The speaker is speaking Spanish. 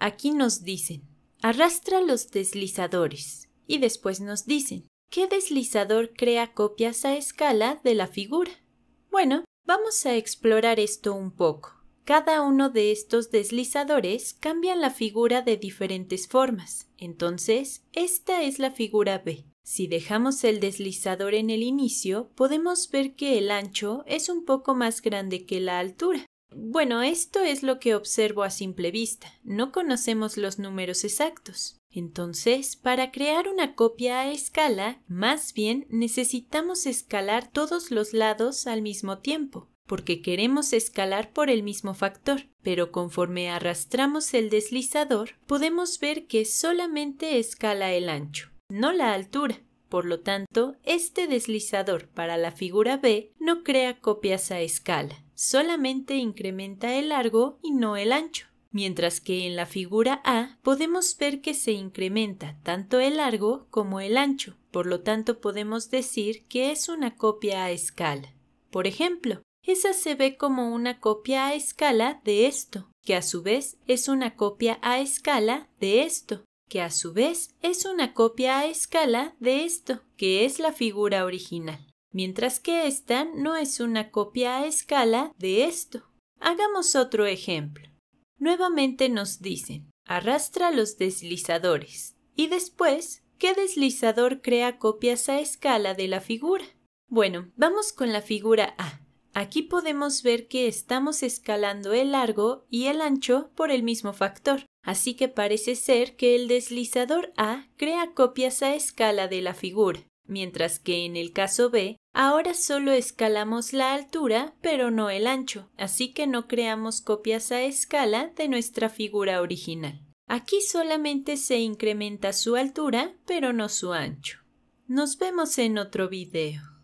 Aquí nos dicen, arrastra los deslizadores y después nos dicen, ¿qué deslizador crea copias a escala de la figura? Bueno, vamos a explorar esto un poco. Cada uno de estos deslizadores cambia la figura de diferentes formas. Entonces, esta es la figura B. Si dejamos el deslizador en el inicio, podemos ver que el ancho es un poco más grande que la altura. Bueno, esto es lo que observo a simple vista. No conocemos los números exactos. Entonces, para crear una copia a escala, más bien necesitamos escalar todos los lados al mismo tiempo, porque queremos escalar por el mismo factor, pero conforme arrastramos el deslizador, podemos ver que solamente escala el ancho, no la altura. Por lo tanto, este deslizador para la figura B no crea copias a escala, solamente incrementa el largo y no el ancho. Mientras que en la figura A podemos ver que se incrementa tanto el largo como el ancho, por lo tanto podemos decir que es una copia a escala. Por ejemplo, esa se ve como una copia a escala de esto, que a su vez es una copia a escala de esto, que a su vez es una copia a escala de esto, que es la figura original, mientras que esta no es una copia a escala de esto. Hagamos otro ejemplo. Nuevamente nos dicen, arrastra los deslizadores y después, ¿qué deslizador crea copias a escala de la figura? Bueno, vamos con la figura A. Aquí podemos ver que estamos escalando el largo y el ancho por el mismo factor, así que parece ser que el deslizador A crea copias a escala de la figura, mientras que en el caso B, ahora solo escalamos la altura pero no el ancho, así que no creamos copias a escala de nuestra figura original. Aquí solamente se incrementa su altura pero no su ancho. Nos vemos en otro video.